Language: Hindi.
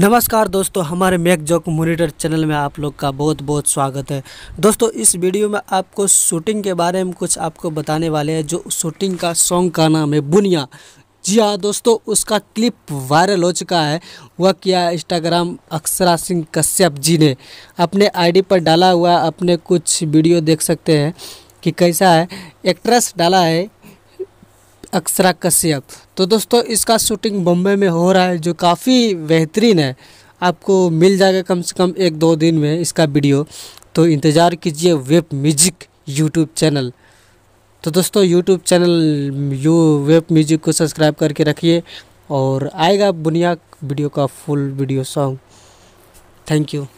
नमस्कार दोस्तों हमारे मैक जॉक मोनिटर चैनल में आप लोग का बहुत बहुत स्वागत है दोस्तों इस वीडियो में आपको शूटिंग के बारे में कुछ आपको बताने वाले हैं जो शूटिंग का सॉन्ग का नाम है बुनिया जी हाँ दोस्तों उसका क्लिप वायरल हो चुका है वह किया इंस्टाग्राम अक्षरा सिंह कश्यप जी ने अपने आईडी पर डाला हुआ अपने कुछ वीडियो देख सकते हैं कि कैसा है एक्ट्रेस डाला है अक्षरा कश्यप तो दोस्तों इसका शूटिंग बम्बे में हो रहा है जो काफ़ी बेहतरीन है आपको मिल जाएगा कम से कम एक दो दिन में इसका वीडियो तो इंतज़ार कीजिए वेब म्यूजिक यूट्यूब चैनल तो दोस्तों YouTube channel U web music को सब्सक्राइब करके रखिए और आएगा बुनिया वीडियो का full video song thank you